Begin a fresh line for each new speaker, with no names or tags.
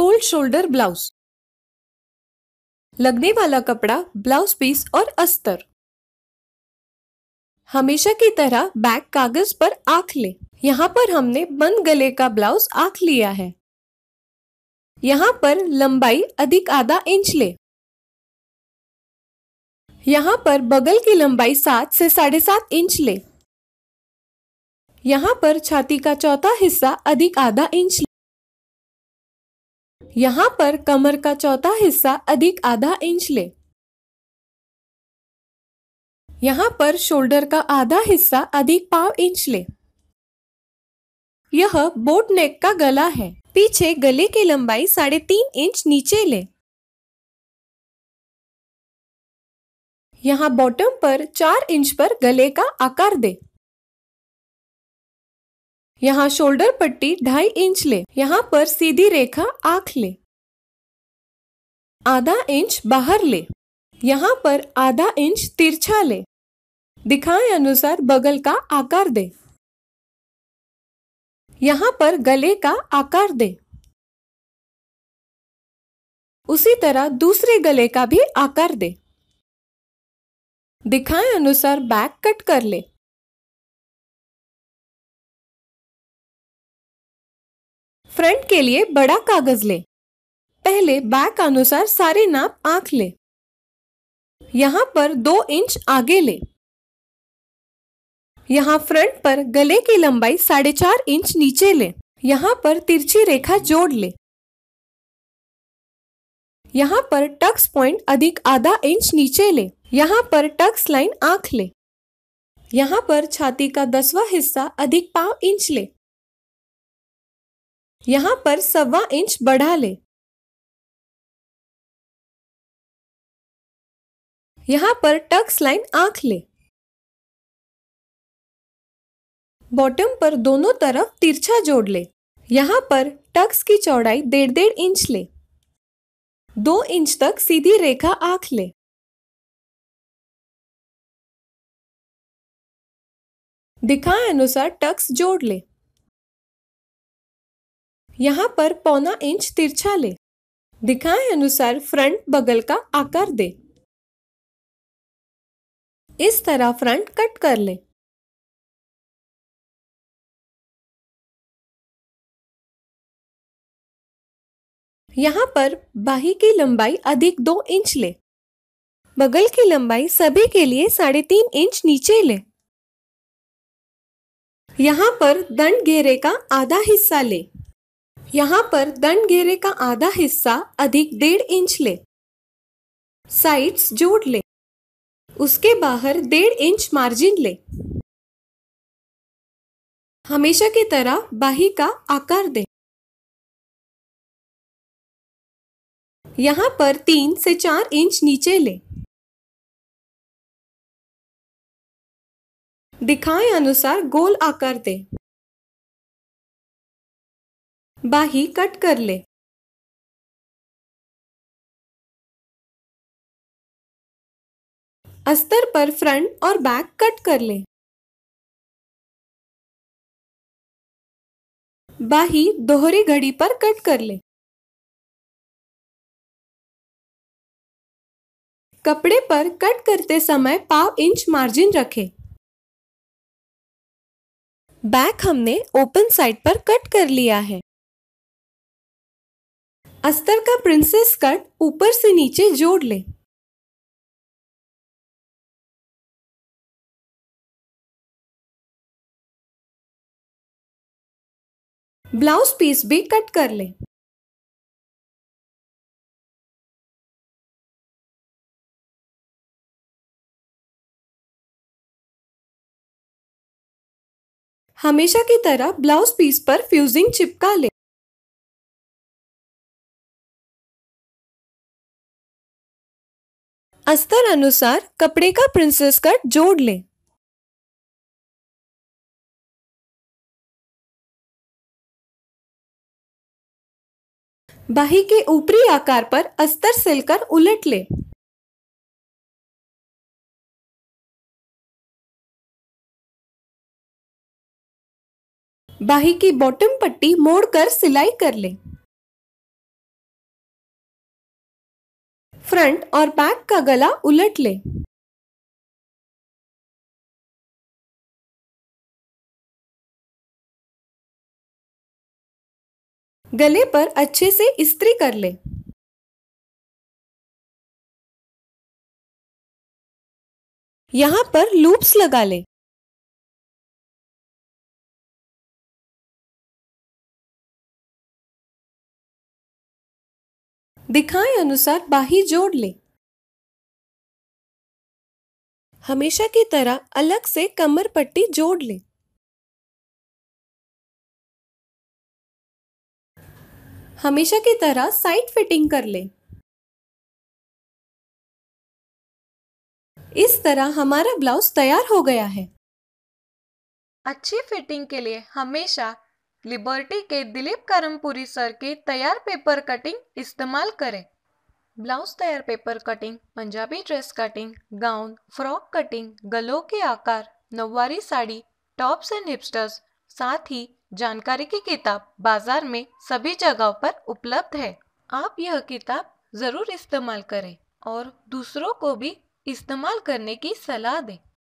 cold shoulder blouse लगने वाला कपड़ा ब्लाउज पीस और अस्तर हमेशा की तरह बैग कागज पर आंख ले यहाँ पर हमने बंद गले का ब्लाउज आंख लिया है यहाँ पर लंबाई अधिक आधा इंच ले यहाँ पर बगल की लंबाई सात से साढ़े सात इंच ले यहाँ पर छाती का चौथा हिस्सा अधिक आधा इंच ले यहाँ पर कमर का चौथा हिस्सा अधिक आधा इंच ले यहाँ पर शोल्डर का आधा हिस्सा अधिक पाव इंच ले यह बोट नेक का गला है पीछे गले की लंबाई साढ़े तीन इंच नीचे ले यहाँ बॉटम पर चार इंच पर गले का आकार दे यहाँ शोल्डर पट्टी ढाई इंच ले यहाँ पर सीधी रेखा आख ले आधा इंच बाहर ले यहाँ पर आधा इंच तिरछा ले दिखाए अनुसार बगल का आकार दे यहाँ पर गले का आकार दे उसी तरह दूसरे गले का भी आकार दे दिखाए अनुसार बैक कट कर ले फ्रंट के लिए बड़ा कागज ले पहले बैक अनुसार सारे नाप आंख ले यहाँ पर दो इंच आगे ले यहाँ फ्रंट पर गले की लंबाई साढ़े चार इंच नीचे ले यहाँ पर तिरछी रेखा जोड़ ले यहाँ पर टक्स पॉइंट अधिक आधा इंच नीचे ले यहाँ पर टक्स लाइन आंख ले यहाँ पर छाती का दसवा हिस्सा अधिक पाँव इंच लें यहां पर सवा इंच बढ़ा
ले यहां
पर टक्स लाइन आंख ले बॉटम पर दोनों तरफ तिरछा जोड़ ले यहां पर टक्स की चौड़ाई डेढ़ डेढ़ इंच ले दो इंच तक सीधी रेखा आंख ले
दिखाए अनुसार
टक्स जोड़ ले यहाँ पर पौना इंच तिरछा ले दिखाए अनुसार फ्रंट बगल का आकार दे इस तरह फ्रंट कट कर ले यहाँ पर बाही की लंबाई अधिक दो इंच ले बगल की लंबाई सभी के लिए साढ़े तीन इंच नीचे ले यहाँ पर दंड घेरे का आधा हिस्सा ले यहाँ पर दंड घेरे का आधा हिस्सा अधिक डेढ़ इंच ले साइड्स जोड़ ले उसके बाहर डेढ़ इंच मार्जिन ले हमेशा की तरह बाही का आकार दे यहाँ पर तीन से चार इंच नीचे ले
दिखाए अनुसार गोल आकार दे बाही कट कर ले
अस्तर पर फ्रंट और बैक कट कर ले बाही दोहरी घड़ी पर कट कर ले
कपड़े पर कट
करते समय पाव इंच मार्जिन रखें बैक हमने ओपन साइड पर कट कर लिया है अस्तर का प्रिंसेस कट ऊपर से नीचे जोड़ ले
ब्लाउज पीस भी कट कर ले हमेशा की तरह ब्लाउज पीस पर फ्यूजिंग चिपका लें अस्तर अनुसार कपड़े का प्रिंसेस कट जोड़ लें बाही के ऊपरी आकार पर अस्तर सिलकर उलट लें
बाही की बॉटम पट्टी मोड़कर सिलाई कर लें फ्रंट और बैक का गला उलट लें
गले पर अच्छे से इस्त्री कर लें यहाँ पर लूप्स लगा लें
दिखाए अनुसार बाही जोड़ लें हमेशा की तरह अलग से कमर पट्टी जोड़ लें हमेशा की तरह साइड फिटिंग कर लें इस तरह हमारा ब्लाउज तैयार हो गया है अच्छी फिटिंग के लिए हमेशा लिबर्टी के दिलीप करमपुरी सर के तैयार पेपर कटिंग इस्तेमाल करें ब्लाउज तैयार paper cutting Punjabi dress cutting gown frock cutting गलों के आकार nauvari sari tops and hipsters साथ ही जानकारी की किताब बाजार में सभी जगहों पर उपलब्ध है आप यह किताब ज़रूर इस्तेमाल करें और दूसरों को भी इस्तेमाल करने की सलाह दें